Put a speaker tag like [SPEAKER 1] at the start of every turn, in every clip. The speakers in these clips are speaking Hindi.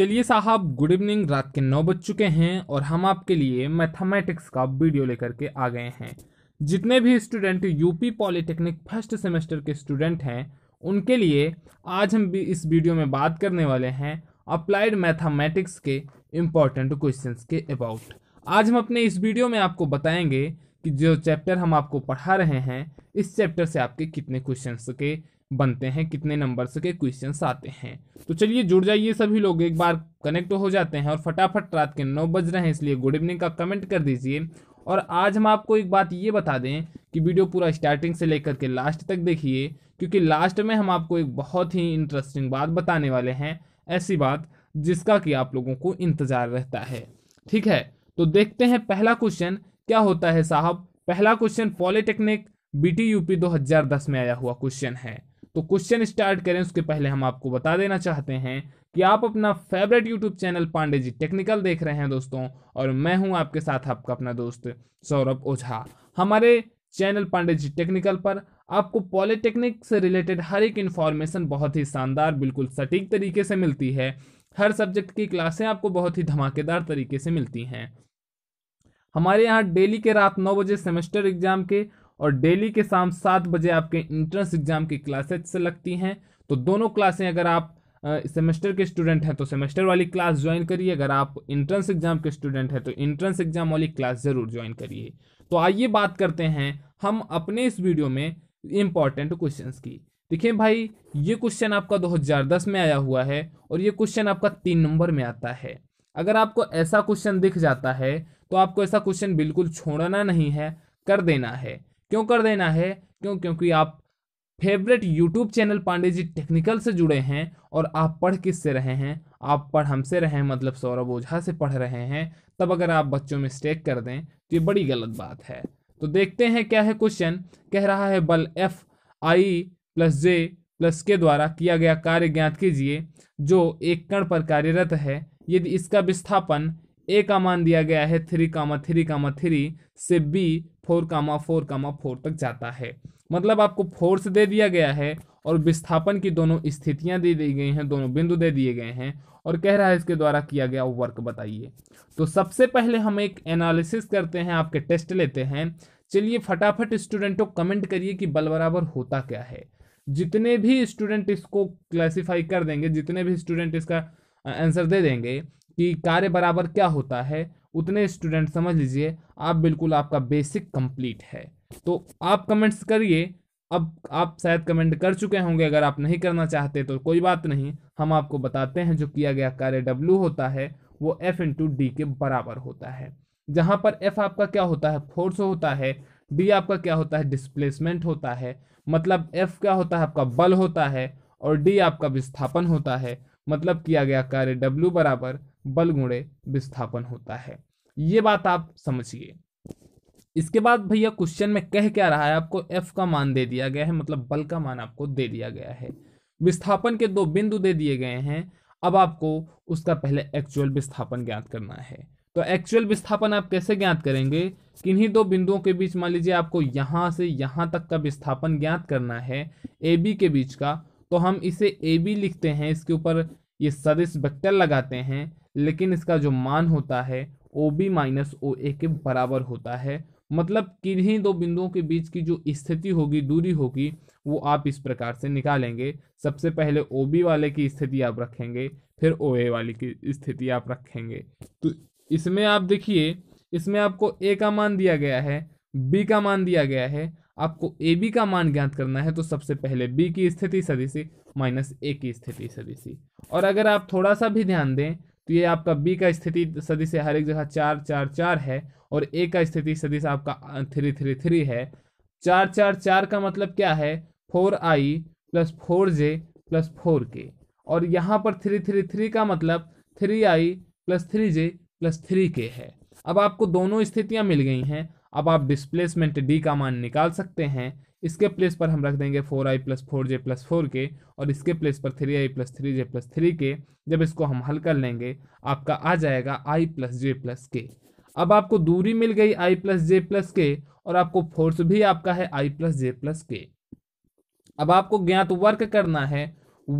[SPEAKER 1] चलिए साहब गुड इवनिंग रात के नौ बज चुके हैं और हम आपके लिए मैथमेटिक्स का वीडियो लेकर के आ गए हैं जितने भी student UP polytechnic first semester के स्टूडेंट हैं उनके लिए आज हम भी इस वीडियो में बात करने वाले हैं अप्लाइड मैथमेटिक्स के इम्पॉर्टेंट क्वेश्चन के अबाउट आज हम अपने इस वीडियो में आपको बताएंगे कि जो चैप्टर हम आपको पढ़ा रहे हैं इस चैप्टर से आपके कितने क्वेश्चन के बनते हैं कितने नंबर्स के क्वेश्चन आते हैं तो चलिए जुड़ जाइए सभी लोग एक बार कनेक्ट हो जाते हैं और फटाफट रात के नौ बज रहे हैं इसलिए गुड इवनिंग का कमेंट कर दीजिए और आज हम आपको एक बात ये बता दें कि वीडियो पूरा स्टार्टिंग से लेकर के लास्ट तक देखिए क्योंकि लास्ट में हम आपको एक बहुत ही इंटरेस्टिंग बात बताने वाले हैं ऐसी बात जिसका कि आप लोगों को इंतज़ार रहता है ठीक है तो देखते हैं पहला क्वेश्चन क्या होता है साहब पहला क्वेश्चन पॉलिटेक्निक बीटी यूपी 2010 में आया हुआ क्वेश्चन है तो क्वेश्चन स्टार्ट करें उसके पहले हम आपको बता देना चाहते हैं कि आप अपना favourite YouTube channel Pandey ji technical देख रहे हैं दोस्तों और मैं हूं आपके साथ आपका अपना दोस्त सौरभ ओझा हमारे चैनल पांडे जी टेक्निकल पर आपको पॉलिटेक्निक से रिलेटेड हर एक इन्फॉर्मेशन बहुत ही शानदार बिल्कुल सटीक तरीके से मिलती है हर सब्जेक्ट की क्लासें आपको बहुत ही धमाकेदार तरीके से मिलती हैं हमारे यहाँ डेली के रात नौ बजे सेमेस्टर एग्जाम के और डेली के शाम सात बजे आपके इंट्रेंस एग्जाम की क्लासेज से लगती हैं तो दोनों क्लासें अगर आप सेमेस्टर के स्टूडेंट हैं तो सेमेस्टर वाली क्लास ज्वाइन करिए अगर आप इंट्रेंस एग्जाम के स्टूडेंट हैं तो इंट्रेंस एग्जाम वाली क्लास ज़रूर ज्वाइन करिए तो आइए बात करते हैं हम अपने इस वीडियो में इम्पॉर्टेंट क्वेश्चंस की देखिए भाई ये क्वेश्चन आपका 2010 में आया हुआ है और ये क्वेश्चन आपका तीन नंबर में आता है अगर आपको ऐसा क्वेश्चन दिख जाता है तो आपको ऐसा क्वेश्चन बिल्कुल छोड़ना नहीं है कर देना है क्यों कर देना है क्यों क्योंकि आप favourite YouTube channel Pandey ji technical से जुड़े हैं और आप पढ़ किस से रहे हैं आप पढ़ हमसे रहे हैं मतलब सौरभ ओझा से पढ़ रहे हैं तब अगर आप बच्चों में स्टेक कर दें तो ये बड़ी गलत बात है तो देखते हैं क्या है क्वेश्चन कह रहा है बल F I plus J plus K द्वारा किया गया कार्य ज्ञात कीजिए जो एक कण पर कार्यरत है यदि इसका विस्थापन ए का मान दिया गया है three comma three comma three से B four comma four comma four तक जाता है मतलब आपको फोर्स दे दिया गया है और विस्थापन की दोनों स्थितियां दे दी गई हैं दोनों बिंदु दे दिए गए हैं और कह रहा है इसके द्वारा किया गया वर्क बताइए तो सबसे पहले हम एक एनालिसिस करते हैं आपके टेस्ट लेते हैं चलिए फटाफट स्टूडेंटों कमेंट करिए कि बल बराबर होता क्या है जितने भी स्टूडेंट इसको क्लासीफाई कर देंगे जितने भी स्टूडेंट इसका आंसर दे देंगे कि कार्य बराबर क्या होता है उतने स्टूडेंट समझ लीजिए आप बिल्कुल आपका बेसिक कंप्लीट है तो आप कमेंट्स करिए अब आप शायद कमेंट कर चुके होंगे अगर आप नहीं करना चाहते तो कोई बात नहीं हम आपको बताते हैं जो किया गया कार्य डब्ल्यू होता है वो एफ इंटू डी के बराबर होता है जहाँ पर एफ आपका क्या होता है फोर्स होता है डी आपका क्या होता है डिस्प्लेसमेंट होता है मतलब एफ क्या होता है आपका बल होता है और डी आपका विस्थापन होता है मतलब किया गया कार्य डब्ल्यू बराबर बलगुणे विस्थापन होता है ये बात आप समझिए इसके बाद भैया क्वेश्चन में कह क्या रहा है आपको एफ का मान दे दिया गया है मतलब बल का मान आपको दे दिया गया है विस्थापन के दो बिंदु दे दिए गए हैं अब आपको उसका पहले एक्चुअल विस्थापन ज्ञात करना है तो एक्चुअल विस्थापन आप कैसे ज्ञात करेंगे किन्हीं दो बिंदुओं के बीच मान लीजिए आपको यहाँ से यहाँ तक का विस्थापन ज्ञात करना है ए बी के बीच का तो हम इसे ए बी लिखते हैं इसके ऊपर ये सदिश वेक्टर लगाते हैं लेकिन इसका जो मान होता है ओ बी माइनस ओ ए के बराबर होता है मतलब किन्हीं दो बिंदुओं के बीच की जो स्थिति होगी दूरी होगी वो आप इस प्रकार से निकालेंगे सबसे पहले ओ बी वाले की स्थिति आप रखेंगे फिर ओ ए वाले की स्थिति आप रखेंगे तो इसमें आप देखिए इसमें आपको ए का मान दिया गया है बी का मान दिया गया है आपको ए बी का मान ज्ञात करना है तो सबसे पहले बी की स्थिति सदिशी माइनस ए की स्थिति सदिशी और अगर आप थोड़ा सा भी ध्यान दें तो ये आपका बी का स्थिति सदिश हर एक जगह चार चार चार है और ए का स्थिति सदिश आपका थ्री थ्री थ्री है चार चार चार का मतलब क्या है four I plus four J plus four K और यहाँ पर थ्री थ्री थ्री का मतलब three I plus three J plus three K है अब आपको दोनों स्थितियाँ मिल गई हैं अब आप डिस्प्लेसमेंट डी का मान निकाल सकते हैं इसके प्लेस पर हम रख देंगे four I plus four J plus four K और इसके प्लेस पर three I plus three J plus three K जब इसको हम हल कर लेंगे आपका आ जाएगा आई प्लस जे प्लस के अब आपको दूरी मिल गई आई प्लस जे प्लस के और आपको फोर्स भी आपका है आई प्लस जे प्लस के अब आपको ज्ञात वर्क करना है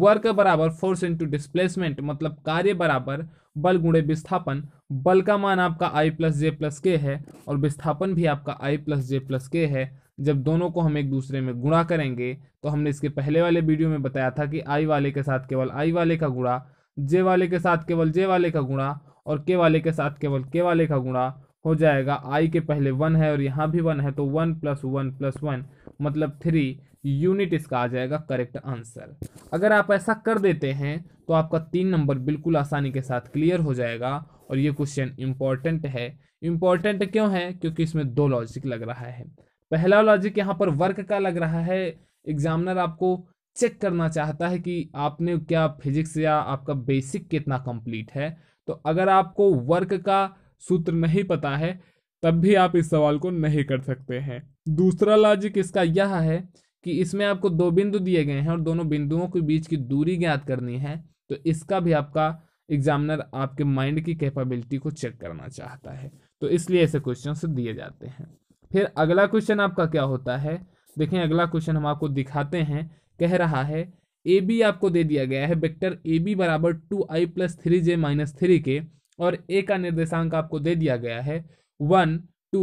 [SPEAKER 1] वर्क बराबर फोर्स इंटू डिस्प्लेसमेंट मतलब कार्य बराबर बल गुणे विस्थापन बल का मान आपका आई प्लस जे प्लस के है और विस्थापन भी आपका आई प्लस जे प्लस के है जब दोनों को हम एक दूसरे में गुणा करेंगे तो हमने इसके पहले वाले वीडियो में बताया था कि आई वाले के साथ केवल आई वाले का गुणा जे वाले के साथ केवल जे वाले का गुणा और के वाले के साथ केवल के वाले का गुणा हो जाएगा आई के पहले वन है और यहाँ भी वन है तो one plus one plus one मतलब थ्री यूनिट इसका आ जाएगा करेक्ट आंसर अगर आप ऐसा कर देते हैं तो आपका तीन नंबर बिल्कुल आसानी के साथ क्लियर हो जाएगा और ये क्वेश्चन इंपॉर्टेंट है इंपॉर्टेंट क्यों है क्योंकि इसमें दो लॉजिक लग रहा है पहला लॉजिक यहाँ पर वर्क का लग रहा है एग्जामिनर आपको चेक करना चाहता है कि आपने क्या फिजिक्स या आपका बेसिक कितना कंप्लीट है तो अगर आपको वर्क का सूत्र नहीं पता है तब भी आप इस सवाल को नहीं कर सकते हैं दूसरा लॉजिक इसका यह है कि इसमें आपको दो बिंदु दिए गए हैं और दोनों बिंदुओं के बीच की दूरी ज्ञात करनी है तो इसका भी आपका एग्जामिनर आपके माइंड की कैपेबिलिटी को चेक करना चाहता है तो इसलिए ऐसे क्वेश्चन दिए जाते हैं फिर अगला क्वेश्चन आपका क्या होता है देखें अगला क्वेश्चन हम आपको दिखाते हैं कह रहा है ए बी आपको दे दिया गया है वेक्टर ए बी बराबर two I plus three J minus three K और ए का निर्देशांक आपको दे दिया गया है one two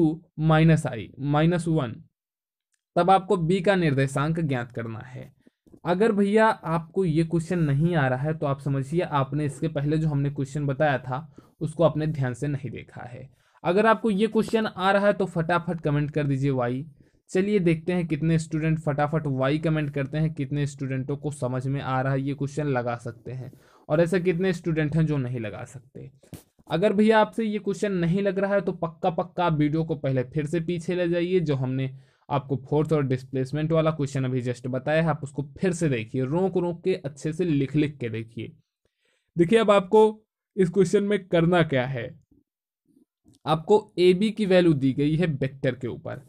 [SPEAKER 1] minus I minus one तब आपको बी का निर्देशांक ज्ञात करना है अगर भैया आपको ये क्वेश्चन नहीं आ रहा है तो आप समझिए आपने इसके पहले जो हमने क्वेश्चन बताया था उसको आपने ध्यान से नहीं देखा है अगर आपको ये क्वेश्चन आ रहा है तो फटाफट कमेंट कर दीजिए वाई चलिए देखते हैं कितने स्टूडेंट फटाफट वाई कमेंट करते हैं कितने स्टूडेंटों को समझ में आ रहा है ये क्वेश्चन लगा सकते हैं और ऐसे कितने स्टूडेंट हैं जो नहीं लगा सकते अगर भैया आपसे ये क्वेश्चन नहीं लग रहा है तो पक्का पक्का आप वीडियो को पहले फिर से पीछे ले जाइए जो हमने आपको फोर्थ और डिस्प्लेसमेंट वाला क्वेश्चन अभी जस्ट बताया है आप उसको फिर से देखिए रोक रोक के अच्छे से लिख लिख के देखिए देखिए अब आपको इस क्वेश्चन में करना क्या है आपको ए बी की वैल्यू दी गई है वेक्टर के ऊपर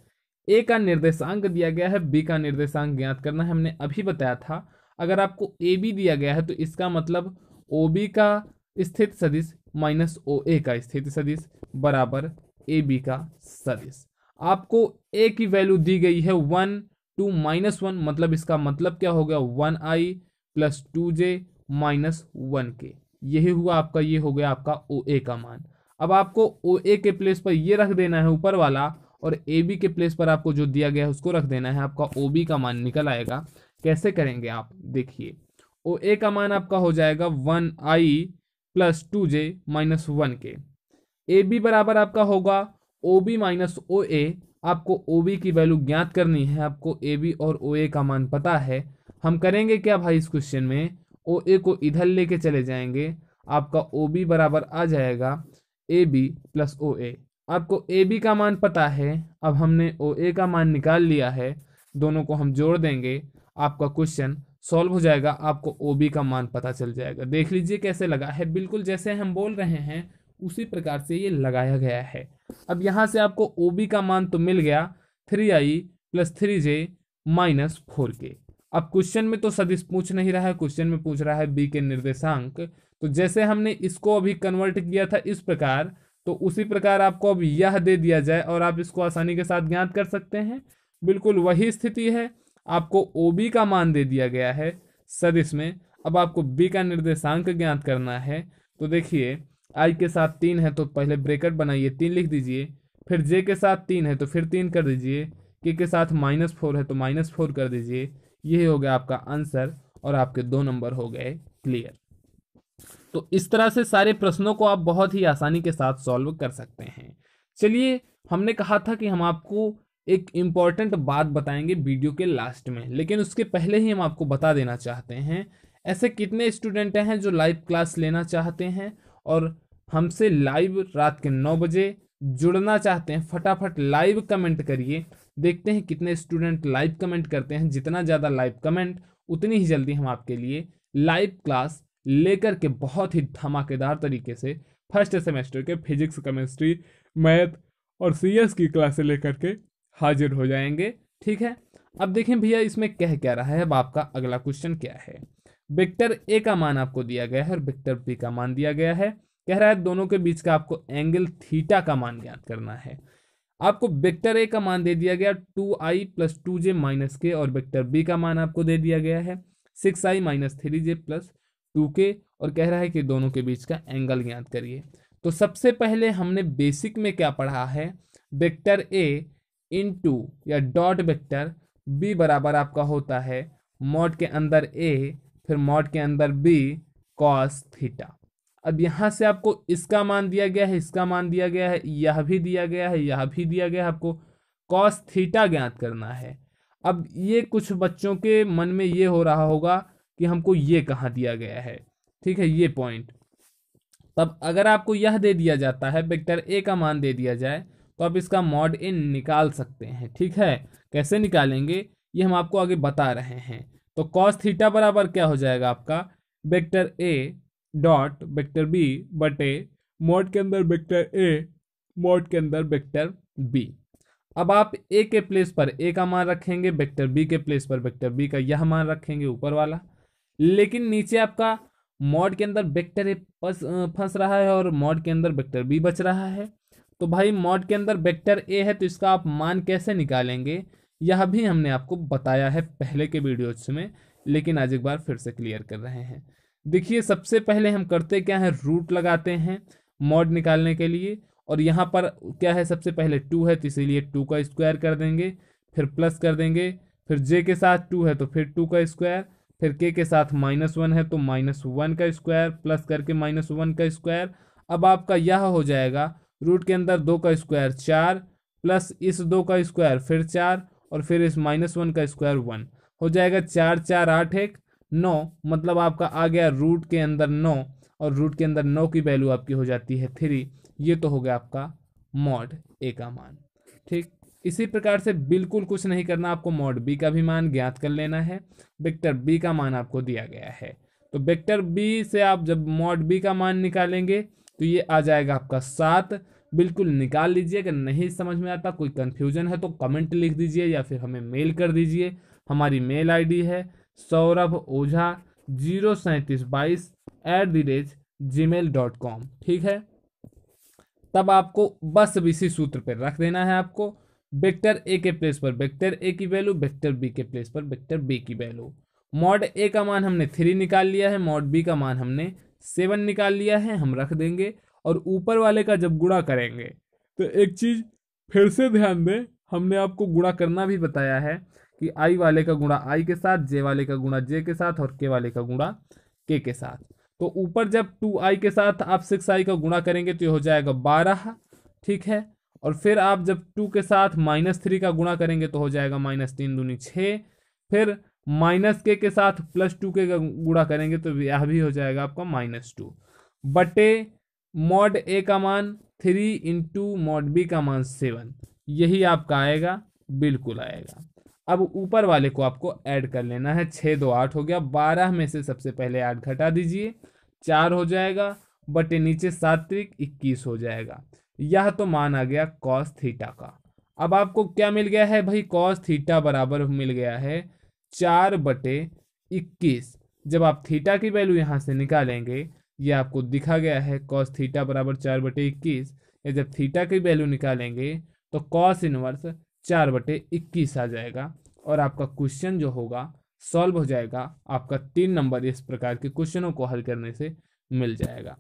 [SPEAKER 1] ए का निर्देशांक दिया गया है बी का निर्देशांक ज्ञात करना है हमने अभी बताया था अगर आपको ए बी दिया गया है तो इसका मतलब ओ बी का स्थित सदिश माइनस ओ ए का स्थित सदिश बराबर ए बी का सदिश आपको ए की वैल्यू दी गई है वन टू माइनस वन मतलब इसका मतलब क्या हो गया one I plus two J minus one K यही हुआ आपका ये हो गया आपका ओ ए का मान अब आपको ओ ए के प्लेस पर ये रख देना है ऊपर वाला और ए बी के प्लेस पर आपको जो दिया गया है उसको रख देना है आपका ओ बी का मान निकल आएगा कैसे करेंगे आप देखिए ओ ए का मान आपका हो जाएगा one I plus two J minus one K A B बराबर आपका होगा ओ बी माइनस ओ ए आपको ओ बी की वैल्यू ज्ञात करनी है आपको ए बी और ओ ए का मान पता है हम करेंगे क्या भाई इस क्वेश्चन में ओ ए को इधर लेके चले जाएंगे आपका ओ बी बराबर आ जाएगा ए बी प्लस ओ ए आपको ए बी का मान पता है अब हमने ओ ए का मान निकाल लिया है दोनों को हम जोड़ देंगे आपका क्वेश्चन सॉल्व हो जाएगा आपको ओ बी का मान पता चल जाएगा देख लीजिए कैसे लगा है बिल्कुल जैसे हम बोल रहे हैं उसी प्रकार से ये लगाया गया है अब यहाँ से आपको ओ बी का मान तो मिल गया three I plus three J minus four K अब क्वेश्चन में तो सदिश पूछ नहीं रहा है क्वेश्चन में पूछ रहा है बी के निर्देशांक तो जैसे हमने इसको अभी कन्वर्ट किया था इस प्रकार तो उसी प्रकार आपको अब यह दे दिया जाए और आप इसको आसानी के साथ ज्ञात कर सकते हैं बिल्कुल वही स्थिति है आपको ओ बी का मान दे दिया गया है सदिश में अब आपको बी का निर्देशांक ज्ञात करना है तो देखिए आई के साथ तीन है तो पहले ब्रेकेट बनाइए तीन लिख दीजिए फिर जे के साथ तीन है तो फिर तीन कर दीजिए के के साथ माइनस फोर है तो माइनस फोर कर दीजिए यही हो गया आपका आंसर और आपके दो नंबर हो गए क्लियर तो इस तरह से सारे प्रश्नों को आप बहुत ही आसानी के साथ सॉल्व कर सकते हैं चलिए हमने कहा था कि हम आपको एक इम्पॉर्टेंट बात बताएंगे वीडियो के लास्ट में लेकिन उसके पहले ही हम आपको बता देना चाहते हैं ऐसे कितने स्टूडेंट हैं जो लाइव क्लास लेना चाहते हैं और हमसे लाइव रात के नौ बजे जुड़ना चाहते हैं फटाफट लाइव कमेंट करिए देखते हैं कितने स्टूडेंट लाइव कमेंट करते हैं जितना ज़्यादा लाइव कमेंट उतनी ही जल्दी हम आपके लिए लाइव क्लास लेकर के बहुत ही धमाकेदार तरीके से फर्स्ट सेमेस्टर के फिजिक्स केमिस्ट्री मैथ और सीएस की क्लासें लेकर के हाजिर हो जाएंगे ठीक है अब देखें भैया इसमें कह क्या रहा है अब आपका अगला क्वेश्चन क्या है विक्टर ए का मान आपको दिया गया है और विक्टर बी का मान दिया गया है कह रहा है दोनों के बीच का आपको एंगल थीटा का मान ज्ञात करना है आपको वेक्टर ए का मान दे दिया गया two I plus two J minus K और वेक्टर बी का मान आपको दे दिया गया है six I minus three J plus two K और कह रहा है कि दोनों के बीच का एंगल ज्ञात करिए तो सबसे पहले हमने बेसिक में क्या पढ़ा है वेक्टर ए इन टू या डॉट वेक्टर बी बराबर आपका होता है मॉड के अंदर ए फिर मॉड के अंदर बी कॉस थीटा अब यहाँ से आपको इसका मान दिया गया है इसका मान दिया गया है यह भी दिया गया है यह भी दिया गया है आपको कॉस थीटा ज्ञात करना है अब ये कुछ बच्चों के मन में ये हो रहा होगा कि हमको ये कहाँ दिया गया है ठीक है ये पॉइंट तब अगर आपको यह दे दिया जाता है वेक्टर ए का मान दे दिया जाए तो आप इसका मॉड ए निकाल सकते हैं ठीक है कैसे निकालेंगे ये हम आपको आगे बता रहे हैं तो कॉस थीटा बराबर क्या हो जाएगा आपका vector A dot vector B बटे मोड के अंदर वेक्टर ए मोड के अंदर वेक्टर बी अब आप ए के प्लेस पर ए का मान रखेंगे वेक्टर बी के प्लेस पर वेक्टर बी का यह मान रखेंगे ऊपर वाला लेकिन नीचे आपका मॉड के अंदर वेक्टर ए फंस रहा है और मॉड के अंदर वेक्टर बी बच रहा है तो भाई मॉड के अंदर वेक्टर ए है तो इसका आप मान कैसे निकालेंगे यह भी हमने आपको बताया है पहले के वीडियोज में लेकिन आज एक बार फिर से क्लियर कर रहे हैं देखिए सबसे पहले हम करते क्या है रूट लगाते हैं मॉड निकालने के लिए और यहाँ पर क्या है सबसे पहले टू है तो इसीलिए टू का स्क्वायर कर देंगे फिर प्लस कर देंगे फिर जे के साथ टू है तो फिर टू का स्क्वायर फिर के के साथ माइनस वन है तो माइनस वन का स्क्वायर प्लस करके माइनस वन का स्क्वायर अब आपका यह हो जाएगा रूट के अंदर दो का स्क्वायर चार प्लस इस दो का स्क्वायर फिर चार और फिर इस माइनस वन का स्क्वायर वन हो जाएगा चार चार आठ एक नौ मतलब आपका आ गया रूट के अंदर नौ और रूट के अंदर नौ की वैल्यू आपकी हो जाती है थ्री ये तो हो गया आपका मॉड ए का मान ठीक इसी प्रकार से बिल्कुल कुछ नहीं करना आपको मॉड बी का भी मान ज्ञात कर लेना है वेक्टर बी का मान आपको दिया गया है तो वेक्टर बी से आप जब मॉड बी का मान निकालेंगे तो ये आ जाएगा आपका सात बिल्कुल निकाल लीजिए अगर नहीं समझ में आता कोई कन्फ्यूजन है तो कमेंट लिख दीजिए या फिर हमें मेल कर दीजिए हमारी मेल आईडी है सौरभ ओझा जीरो सैंतीस बाईस at the rate Gmail dot com ठीक है तब आपको बस अब इसी सूत्र पर रख देना है आपको वेक्टर ए के प्लेस पर वेक्टर ए की वैल्यू वेक्टर बी के प्लेस पर वेक्टर बी की वैल्यू मॉड ए का मान हमने थ्री निकाल लिया है मॉड बी का मान हमने सेवन निकाल लिया है हम रख देंगे और ऊपर वाले का जब गुणा करेंगे तो एक चीज़ फिर से ध्यान दें हमने आपको गुणा करना भी बताया है कि आई वाले का गुणा आई के साथ जे वाले का गुणा जे के साथ और के वाले का गुणा के के साथ तो ऊपर जब टू आई के साथ आप सिक्स आई का गुणा करेंगे तो ये हो जाएगा बारह ठीक है और फिर आप जब टू के साथ माइनस थ्री का गुणा करेंगे तो हो जाएगा माइनस तीन दूनी छः फिर माइनस के के साथ प्लस टू के का गुणा करेंगे तो यह भी हो जाएगा आपका माइनस टू बटे मॉड ए का मान थ्री इंटू मॉड बी का मान सेवन यही आपका आएगा बिल्कुल आएगा अब ऊपर वाले को आपको ऐड कर लेना है छः दो आठ हो गया बारह में से सबसे पहले आठ घटा दीजिए चार हो जाएगा बटे नीचे सात्विक इक्कीस हो जाएगा यह तो मान आ गया कॉस थीटा का अब आपको क्या मिल गया है भाई कॉस थीटा बराबर मिल गया है चार बटे इक्कीस जब आप थीटा की वैल्यू यहाँ से निकालेंगे ये आपको दिखा गया है कॉस थीटा बराबर चार बटे इक्कीस या जब थीटा की वैल्यू निकालेंगे तो कॉस इनवर्स चार बटे इक्कीस आ जाएगा और आपका क्वेश्चन जो होगा सॉल्व हो जाएगा आपका तीन नंबर इस प्रकार के क्वेश्चनों को हल करने से मिल जाएगा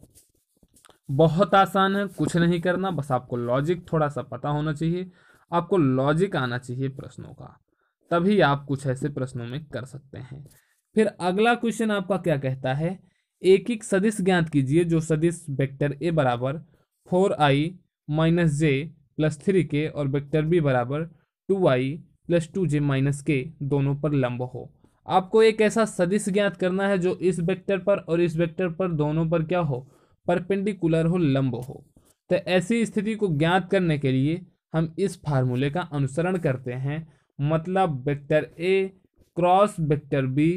[SPEAKER 1] बहुत आसान है कुछ नहीं करना बस आपको लॉजिक थोड़ा सा पता होना चाहिए आपको लॉजिक आना चाहिए प्रश्नों का तभी आप कुछ ऐसे प्रश्नों में कर सकते हैं फिर अगला क्वेश्चन आपका क्या कहता है एक एक सदिश ज्ञात कीजिए जो सदिश वेक्टर ए बराबर four I minus J plus three K और वेक्टर बी बराबर two I plus two J minus K दोनों पर लंब हो आपको एक ऐसा सदिश ज्ञात करना है जो इस वेक्टर पर और इस वेक्टर पर दोनों पर क्या हो परपेंडिकुलर हो लंब हो तो ऐसी स्थिति को ज्ञात करने के लिए हम इस फार्मूले का अनुसरण करते हैं मतलब vector A cross vector B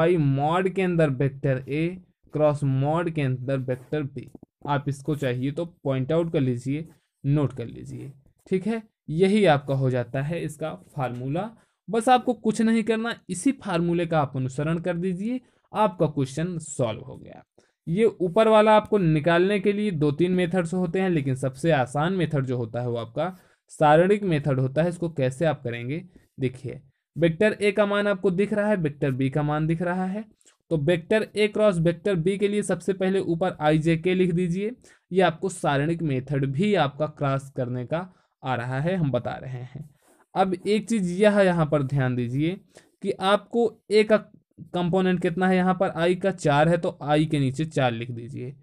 [SPEAKER 1] by mod के अंदर वेक्टर ए क्रॉस मॉड के अंदर वेक्टर बी आप इसको चाहिए तो पॉइंट आउट कर लीजिए नोट कर लीजिए ठीक है यही आपका हो जाता है इसका फार्मूला बस आपको कुछ नहीं करना इसी फार्मूले का आप अनुसरण कर दीजिए आपका क्वेश्चन सॉल्व हो गया ये ऊपर वाला आपको निकालने के लिए दो तीन मेथड्स होते हैं लेकिन सबसे आसान मेथड जो होता है वो आपका शारीरिक मेथड होता है इसको कैसे आप करेंगे देखिए वेक्टर ए का मान आपको दिख रहा है वेक्टर बी का मान दिख रहा है तो vector A cross vector B के लिए सबसे पहले ऊपर आई जे के लिख दीजिए ये आपको सारणिक मेथड भी आपका क्रॉस करने का आ रहा है हम बता रहे हैं अब एक चीज़ यह यहाँ पर ध्यान दीजिए कि आपको ए का कंपोनेंट कितना है यहाँ पर आई का चार है तो आई के नीचे चार लिख दीजिए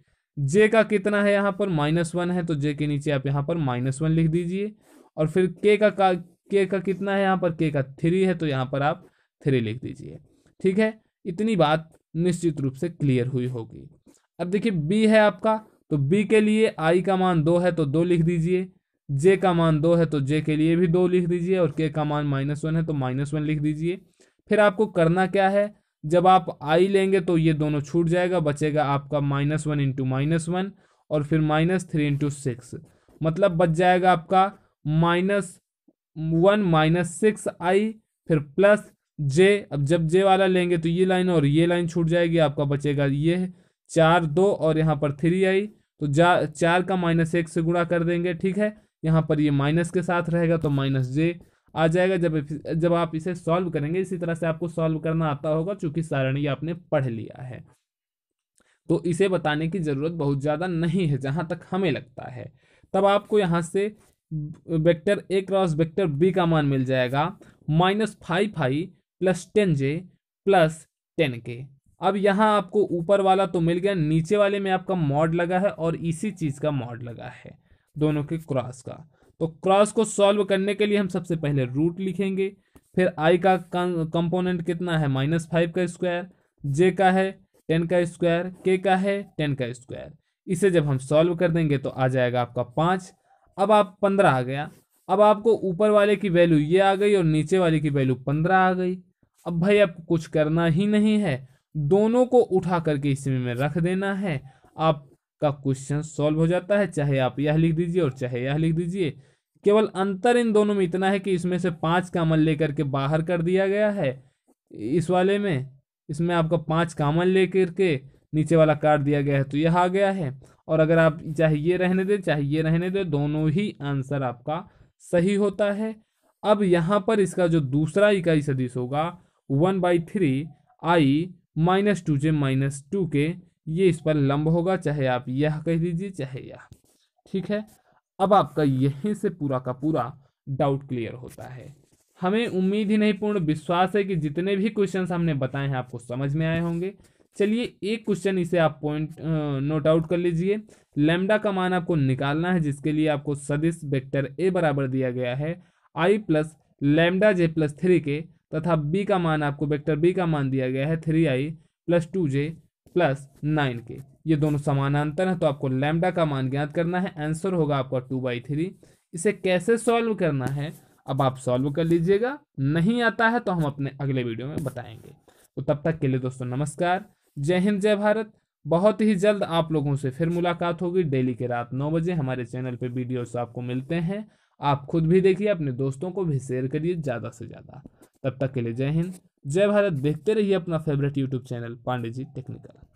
[SPEAKER 1] जे का कितना है यहाँ पर माइनस वन है तो जे के नीचे आप यहाँ पर माइनस वन लिख दीजिए और फिर के का, के का कितना है यहाँ पर के का थ्री है तो यहाँ पर आप थ्री लिख दीजिए ठीक है इतनी बात निश्चित रूप से क्लियर हुई होगी अब देखिए बी है आपका तो बी के लिए आई का मान दो है तो दो लिख दीजिए जे का मान दो है तो जे के लिए भी दो लिख दीजिए और के का मान माइनस वन है तो माइनस वन लिख दीजिए फिर आपको करना क्या है जब आप आई लेंगे तो ये दोनों छूट जाएगा बचेगा आपका minus one into minus one और फिर माइनस थ्री इंटू सिक्स मतलब बच जाएगा आपका minus one minus six I फिर प्लस जे अब जब जे वाला लेंगे तो ये लाइन और ये लाइन छूट जाएगी आपका बचेगा ये चार दो और यहाँ पर थ्री आई तो जा चार का माइनस एक से गुणा कर देंगे ठीक है यहाँ पर ये माइनस के साथ रहेगा तो माइनस जे आ जाएगा जब जब आप इसे सॉल्व करेंगे इसी तरह से आपको सॉल्व करना आता होगा चूंकि सारणी आपने पढ़ लिया है तो इसे बताने की ज़रूरत बहुत ज़्यादा नहीं है जहाँ तक हमें लगता है तब आपको यहाँ से vector A cross vector B का मान मिल जाएगा minus five five plus ten J plus ten K अब यहाँ आपको ऊपर वाला तो मिल गया नीचे वाले में आपका मॉड लगा है और इसी चीज़ का मॉड लगा है दोनों के क्रॉस का तो क्रॉस को सॉल्व करने के लिए हम सबसे पहले रूट लिखेंगे फिर आई का कंपोनेंट कितना है माइनस फाइव का स्क्वायर जे का है टेन का स्क्वायर के का है टेन का स्क्वायर इसे जब हम सॉल्व कर देंगे तो आ जाएगा आपका पाँच अब आप पंद्रह आ गया अब आपको ऊपर वाले की वैल्यू ये आ गई और नीचे वाले की वैल्यू पंद्रह आ गई अब भाई आपको कुछ करना ही नहीं है दोनों को उठा करके इसमें में रख देना है आपका क्वेश्चन सॉल्व हो जाता है चाहे आप यह लिख दीजिए और चाहे यह लिख दीजिए केवल अंतर इन दोनों में इतना है कि इसमें से पाँच कामन लेकर के बाहर कर दिया गया है इस वाले में इसमें आपका पाँच कामन ले करके नीचे वाला काट दिया गया है तो यह आ गया है और अगर आप चाहे ये रहने दें चाहे ये रहने दें दोनों ही आंसर आपका सही होता है अब यहाँ पर इसका जो दूसरा इकाई सदिश होगा one by three I minus two J minus two K ये इस पर लंब होगा चाहे आप यह कह दीजिए चाहे यह ठीक है अब आपका यहीं से पूरा का पूरा डाउट क्लियर होता है हमें उम्मीद ही नहीं पूर्ण विश्वास है कि जितने भी क्वेश्चन हमने बताए हैं आपको समझ में आए होंगे चलिए एक क्वेश्चन इसे आप पॉइंट नोट आउट कर लीजिए लेमडा का मान आपको निकालना है जिसके लिए आपको सदिश वेक्टर ए बराबर दिया गया है I plus lambda J plus three K तथा बी का मान आपको वेक्टर बी का मान दिया गया है three I plus two J plus nine K ये दोनों समानांतर हैं तो आपको लैम्डा का मान ज्ञात करना है आंसर होगा आपका टू बाई थ्री इसे कैसे सॉल्व करना है अब आप सॉल्व कर लीजिएगा नहीं आता है तो हम अपने अगले वीडियो में बताएंगे तो तब तक के लिए दोस्तों नमस्कार जय हिंद जय भारत बहुत ही जल्द आप लोगों से फिर मुलाकात होगी डेली के रात नौ बजे हमारे चैनल पर वीडियोस आपको मिलते हैं आप खुद भी देखिए अपने दोस्तों को भी शेयर करिए ज़्यादा से ज़्यादा तब तक के लिए जय हिंद जय भारत देखते रहिए अपना favourite YouTube channel Pandey ji technical